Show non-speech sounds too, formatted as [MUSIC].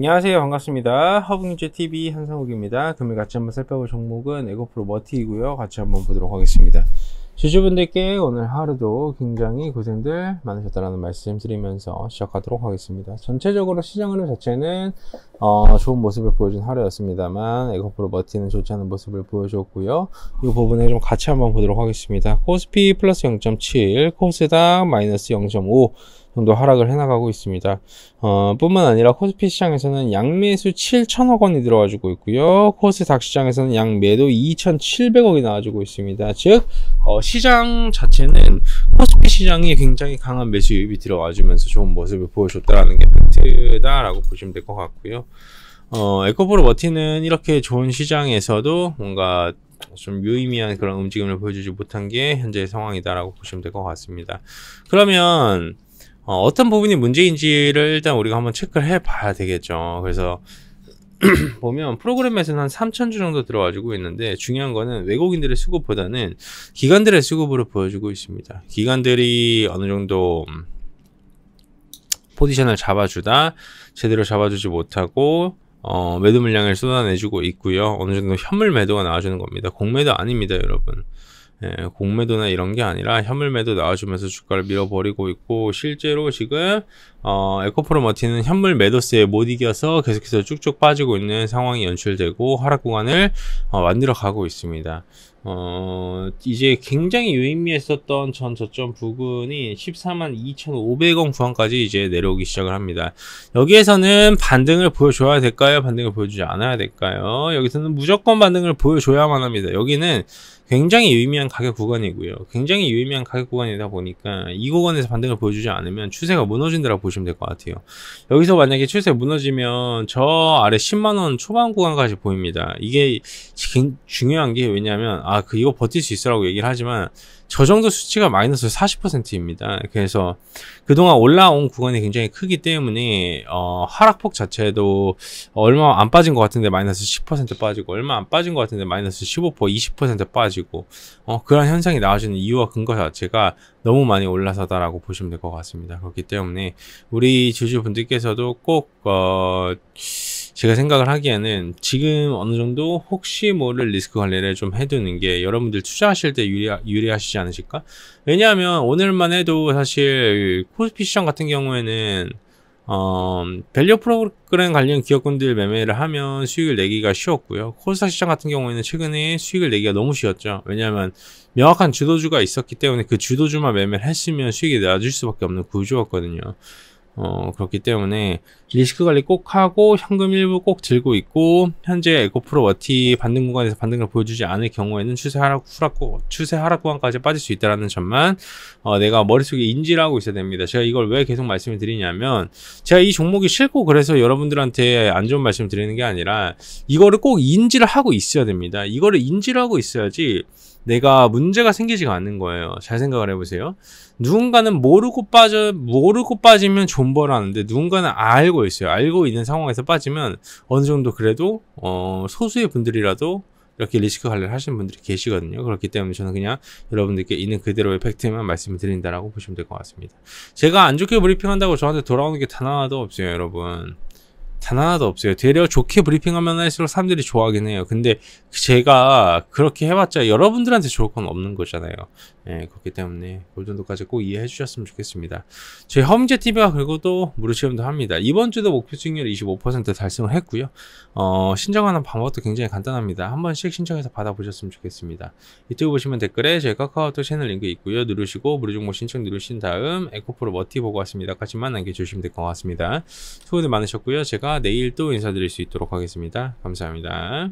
안녕하세요 반갑습니다 허브뉴즈TV 한상욱입니다 금일 같이 한번 살펴볼 종목은 에고프로 머티이고요 같이 한번 보도록 하겠습니다 주주분들께 오늘 하루도 굉장히 고생들 많으셨다라는 말씀 드리면서 시작하도록 하겠습니다 전체적으로 시장 흐름 자체는 어, 좋은 모습을 보여준 하루였습니다만 에고프로 머티는 좋지 않은 모습을 보여줬고요 이 부분에 좀 같이 한번 보도록 하겠습니다 코스피 플러스 0.7 코스닥 마이너스 0.5 정도 하락을 해나가고 있습니다. 어, 뿐만 아니라 코스피 시장에서는 양매수 7천억 원이 들어와주고 있고요. 코스닥 시장에서는 양매도 2,700억이 나와주고 있습니다. 즉 어, 시장 자체는 코스피 시장이 굉장히 강한 매수 유입이 들어와주면서 좋은 모습을 보여줬다라는 게 팩트다라고 보시면 될 것 같고요. 어, 에코프로 버티는 이렇게 좋은 시장에서도 뭔가 좀 유의미한 그런 움직임을 보여주지 못한 게 현재의 상황이다라고 보시면 될 것 같습니다. 그러면 어, 어떤 부분이 문제인지를 일단 우리가 한번 체크를 해 봐야 되겠죠. 그래서 [CLEARS THROAT] 보면 프로그램에서는 한 3천 주 정도 들어와주고 있는데 중요한 거는 외국인들의 수급보다는 기관들의 수급으로 보여주고 있습니다. 기관들이 어느 정도 음, 포지션을 잡아주다 제대로 잡아주지 못하고 어, 매도 물량을 쏟아내주고 있고요. 어느 정도 현물 매도가 나와주는 겁니다. 공매도 아닙니다, 여러분. 예, 공매도나 이런 게 아니라 현물매도 나와주면서 주가를 밀어버리고 있고 실제로 지금 어, 에코프로 머티는 현물 매도세에 못 이겨서 계속해서 쭉쭉 빠지고 있는 상황이 연출되고 하락 구간을 어, 만들어 가고 있습니다. 어, 이제 굉장히 유의미했었던 전 저점 부근이 1 4 2,500원 구간까지 이제 내려오기 시작을 합니다. 여기에서는 반등을 보여줘야 될까요? 반등을 보여주지 않아야 될까요? 여기서는 무조건 반등을 보여줘야만 합니다. 여기는 굉장히 유의미한 가격 구간이고요. 굉장히 유의미한 가격 구간이다 보니까 이 구간에서 반등을 보여주지 않으면 추세가 무너진다라고 보시면 될 것 같아요. 여기서 만약에 추세 무너지면 저 아래 10만원 초반 구간까지 보입니다. 이게 중요한 게 왜냐면 하 아, 그 이거 버틸 수 있어라고 얘기를 하지만 저 정도 수치가 마이너스 40%입니다. 그래서 그동안 올라온 구간이 굉장히 크기 때문에 어, 하락폭 자체도 얼마 안 빠진 것 같은데 마이너스 10% 빠지고 얼마 안 빠진 것 같은데 마이너스 15% 20% 빠지고 어, 그런 현상이 나와주는 이유와 근거 자체가 너무 많이 올라서다라고 보시면 될 것 같습니다. 그렇기 때문에 우리 주주분들께서도 꼭 어, 제가 생각을 하기에는 지금 어느 정도 혹시 모를 리스크 관리를 좀 해두는 게 여러분들 투자하실 때 유리하, 유리하시지 않으실까? 왜냐하면 오늘만 해도 사실 코스피 시장 같은 경우에는 어, 밸류 프로그램 관련 기업군들 매매를 하면 수익을 내기가 쉬웠고요. 코스닥 시장 같은 경우에는 최근에 수익을 내기가 너무 쉬웠죠. 왜냐하면 명확한 주도주가 있었기 때문에 그 주도주만 매매를 했으면 수익이 낮질 수밖에 없는 구조였거든요. 어, 그렇기 때문에 리스크 관리 꼭 하고 현금 일부 꼭 들고 있고 현재 에코프로 워티 반등 구간에서 반등을 보여주지 않을 경우에는 추세 하락 후락고 추세 하락 구간까지 빠질 수 있다라는 점만 어, 내가 머릿속에 인지를 하고 있어야 됩니다. 제가 이걸 왜 계속 말씀을 드리냐면 제가 이 종목이 싫고 그래서 여러분들한테 안 좋은 말씀 을 드리는 게 아니라 이거를 꼭 인지를 하고 있어야 됩니다. 이거를 인지를 하고 있어야지 내가 문제가 생기지가 않는 거예요. 잘 생각을 해보세요. 누군가는 모르고 빠져, 모르고 빠지면 존버라는데 누군가는 알고 있어요. 알고 있는 상황에서 빠지면 어느 정도 그래도, 어, 소수의 분들이라도 이렇게 리스크 관리를 하시는 분들이 계시거든요. 그렇기 때문에 저는 그냥 여러분들께 있는 그대로의 팩트만 말씀을 드린다라고 보시면 될 것 같습니다. 제가 안 좋게 브리핑한다고 저한테 돌아오는 게 단 하나도 없어요, 여러분. 단 하나도 없어요. 되려 좋게 브리핑하면 할수록 사람들이 좋아하긴 해요. 근데 제가 그렇게 해봤자 여러분들한테 좋을 건 없는 거잖아요. 예, 그렇기 때문에 골든도까지 꼭 이해해 주셨으면 좋겠습니다. 저희 험제 t v 와 그리고 또 무료체험도 합니다. 이번 주도 목표 수익률 25% 달성을 했고요. 어, 신청하는 방법도 굉장히 간단합니다. 한 번씩 신청해서 받아보셨으면 좋겠습니다. 유튜브 보시면 댓글에 저희 카카오톡 채널 링크 있고요. 누르시고 무료 정보 신청 누르신 다음 에코프로 머티 보고 왔습니다. 까지만 남겨주시면 될 것 같습니다. 수고들 많으셨고요. 제가 내일 또 인사드릴 수 있도록 하겠습니다. 감사합니다.